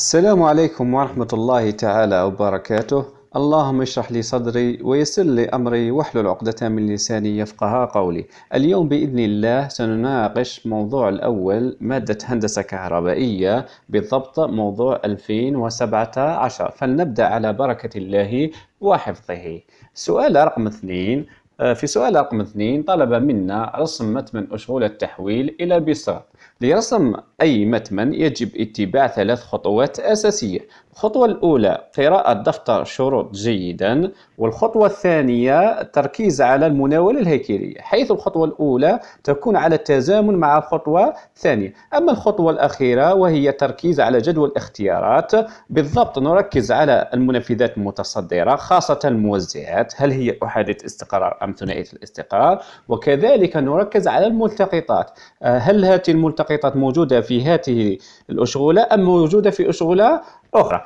السلام عليكم ورحمة الله تعالى وبركاته اللهم اشرح لي صدري ويسر لي أمري واحلل عقدة من لساني يفقها قولي اليوم بإذن الله سنناقش موضوع الأول مادة هندسة كهربائية بالضبط موضوع 2017 فلنبدأ على بركة الله وحفظه سؤال رقم اثنين آه، في سؤال رقم اثنين طلب منا رسم متمن أشغول التحويل إلى بصر لرسم أي متمن يجب اتباع ثلاث خطوات أساسية الخطوة الأولى قراءة دفتر الشروط جيدا والخطوة الثانية التركيز على المناولة الهيكلية حيث الخطوة الأولى تكون على التزامن مع الخطوة الثانية أما الخطوة الأخيرة وهي التركيز على جدول الاختيارات بالضبط نركز على المنفذات المتصدرة خاصة الموزعات هل هي أحادية استقرار أم ثنائية الاستقرار وكذلك نركز على الملتقطات آه، هل هذه الملتقطات الخطيطات موجودة في هذه الأشغلة أم موجودة في أشغلة أخرى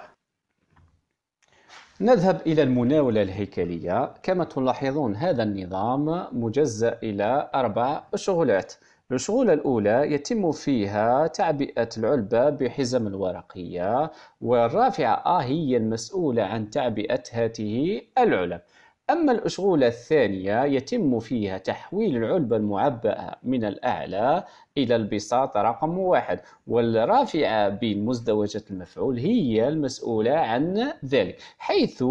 نذهب إلى المناولة الهيكلية كما تلاحظون هذا النظام مجزأ إلى أربع شغلات الشغولة الأولى يتم فيها تعبئة العلبة بحزم الورقية والرافعة آه هي المسؤولة عن تعبئة هذه العلب أما الأشغولة الثانية يتم فيها تحويل العلبة المعبأة من الأعلى إلى البساط رقم واحد والرافعة مزدوجة المفعول هي المسؤولة عن ذلك حيث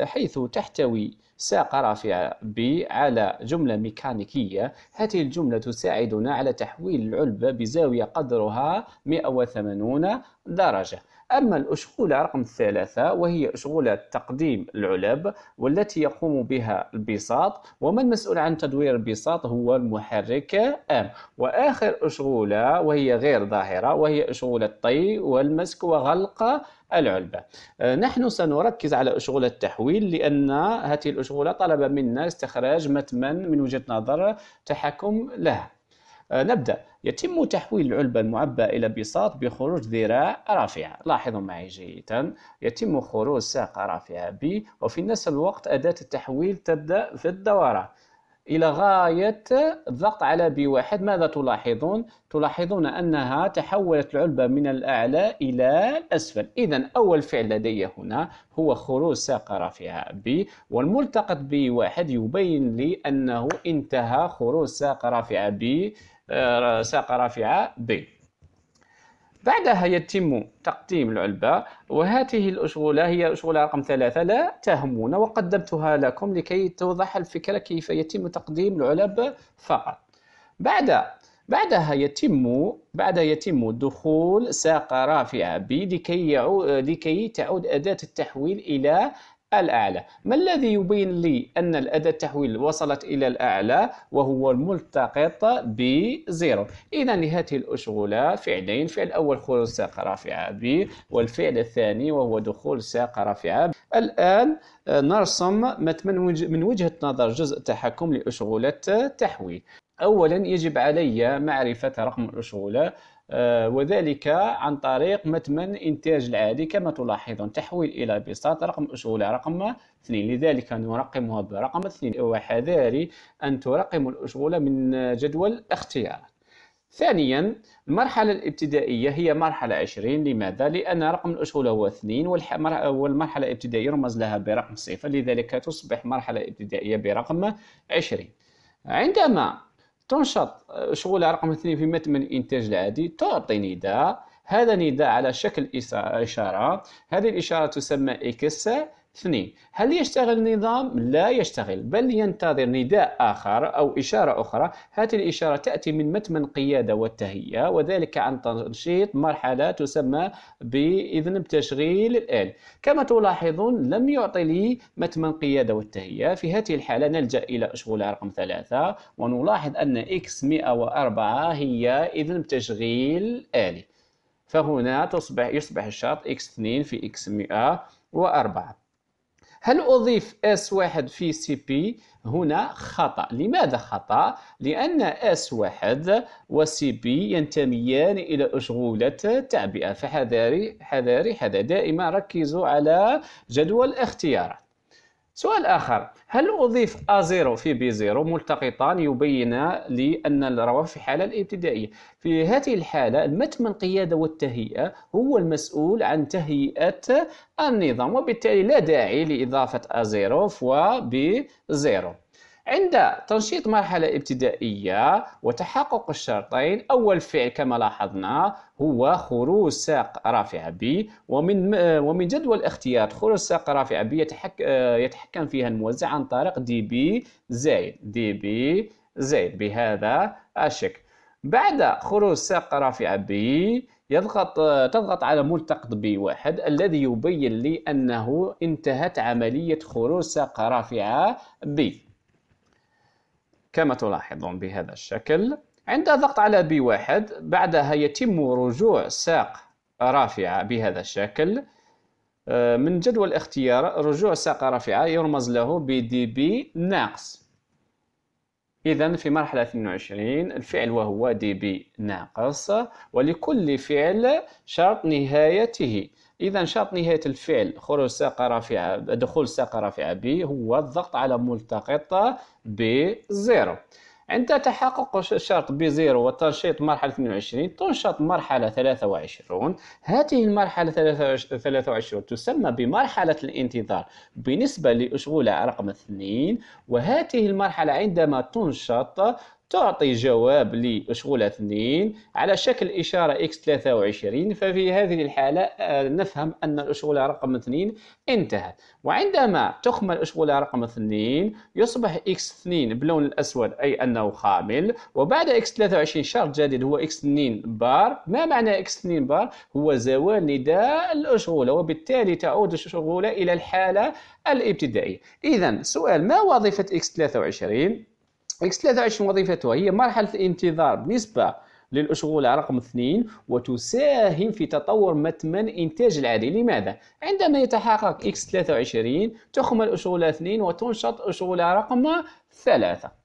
حيث تحتوي ساق رافعة ب على جملة ميكانيكية هذه الجملة تساعدنا على تحويل العلبة بزاوية قدرها 180 درجة أما الأشغولة رقم ثلاثة وهي أشغولة تقديم العلب والتي يقوم بها البساط ومن مسؤول عن تدوير البساط هو المحرك أم وآخر أشغولة وهي غير ظاهرة وهي أشغولة الطي والمسك وغلق العلبة آه، نحن سنركز على أشغولة التحويل لأن هذه الأشغولة طلب منا استخراج متمن من وجهة نظر تحكم لها آه، نبدأ يتم تحويل العلبة المعبأة إلى بساط بخروج ذراع رافعة لاحظوا معي جيدا يتم خروج ساقة رافعة B وفي نفس الوقت أداة التحويل تبدأ في الدورة إلى غاية الضغط علي بي B1 ماذا تلاحظون؟ تلاحظون أنها تحولت العلبة من الأعلى إلى الأسفل إذا أول فعل لدي هنا هو خروج ساقة رافعة B والملتقط بي 1 يبين لي أنه انتهى خروج ساقة رافعة B ساق رافعة ب بعدها يتم تقديم العلبة وهذه الأشغلة هي أشغلة رقم ثلاثة لا تهمون وقدمتها لكم لكي توضح الفكرة كيف يتم تقديم العلب فقط بعد بعدها يتم بعد يتم دخول ساق رافعة ب لكي يعود لكي تعود أداة التحويل إلى الأعلى ما الذي يبين لي أن الأداة التحويل وصلت إلى الأعلى وهو الملتقط بزيرو إذا لهذه الأشغلة فعلين فعل أول خروج ساق رافعة ب والفعل الثاني وهو دخول ساق رافعة ب. الآن آه، نرسم من وجهة نظر جزء تحكم لأشغلة تحويل أولا يجب علي معرفة رقم الأشغلة آه، وذلك عن طريق متمن إنتاج العادي كما تلاحظون تحويل إلى بساط رقم أشغال رقم 2 لذلك نرقمها برقم 2 وحذاري أن ترقم الأشغال من جدول اختيار ثانيا المرحلة الابتدائية هي مرحلة 20 لماذا؟ لأن رقم الأشغال هو 2 والمرحلة الابتدائية يرمز لها برقم صفر لذلك تصبح مرحلة ابتدائية برقم 20 عندما تنشط آه، شغل رقم 2 في متن من الانتاج العادي تعطي نداء هذا نداء على شكل اشاره هذه الاشاره تسمى اكس اثنين هل يشتغل النظام؟ لا يشتغل بل ينتظر نداء آخر أو إشارة أخرى هذه الإشارة تأتي من متمن قيادة والتهيئة وذلك عن تنشيط مرحلة تسمى بإذن بتشغيل الآلي كما تلاحظون لم يعطي لي متمن قيادة والتهيئة في هذه الحالة نلجأ إلى أشغال رقم ثلاثة ونلاحظ أن X104 هي إذن بتشغيل آلي فهنا تصبح يصبح الشرط X2 في X104 هل أضيف S1 في CP؟ هنا خطأ لماذا خطأ؟ لأن S1 و CP ينتميان إلى أشغولة تعبئة فحذاري حذاري حذا دائما ركزوا على جدول اختيارات سؤال آخر هل أضيف A0 في B0 ملتقطان يبين لي أن الروابط في حالة الابتدائية في هذه الحالة المتم القيادة والتهيئة هو المسؤول عن تهيئة النظام وبالتالي لا داعي لإضافة A0 و B0 عند تنشيط مرحلة ابتدائية وتحقق الشرطين أول فعل كما لاحظنا هو خروج ساق رافعة بي ومن ومن جدول اختيار خروج ساق رافعة بي يتحك يتحكم فيها الموزع عن طريق دي بي زائد دي بي زائد بهذا الشكل بعد خروج ساق رافعة بي يضغط تضغط على ملتقط ب واحد الذي يبين لي أنه انتهت عملية خروج ساق رافعة بي كما تلاحظون بهذا الشكل عند الضغط على B1 بعدها يتم رجوع ساق رافعة بهذا الشكل آه، من جدول اختيار رجوع ساق رافعة يرمز له ب بي ناقص إذا في مرحلة 22 الفعل وهو دي بي ناقص ولكل فعل شرط نهايته إذا شرط نهاية الفعل خروج ساقة رافعة دخول ساقة رافعة ب هو الضغط على ملتقط ب زيرو عند تحقق الشرط زيرو وتنشيط مرحلة 22 تنشط مرحلة 23 هذه المرحلة 23 تسمى بمرحلة الانتظار بالنسبة لأشغولة رقم 2 وهذه المرحلة عندما تنشط تعطي جواب لمشغولة 2 على شكل إشارة x 23 ففي هذه الحالة آه، نفهم أن الأشغلة رقم 2 انتهت وعندما تخمل الأشغولة رقم 2 يصبح x 2 باللون الأسود أي أنه خامل وبعد x 23 شرط جديد هو x 2 بار ما معنى x 2 بار؟ هو زوال نداء الأشغولة وبالتالي تعود الأشغلة إلى الحالة الابتدائية إذا سؤال ما وظيفة x 23 اكس 23 وظيفتها هي مرحله انتظار بالنسبه للأشغولة رقم اثنين وتساهم في تطور متمن إنتاج العادي لماذا؟ عندما يتحقق X23 تخمل أشغولة اثنين وتنشط أشغولة رقم ثلاثة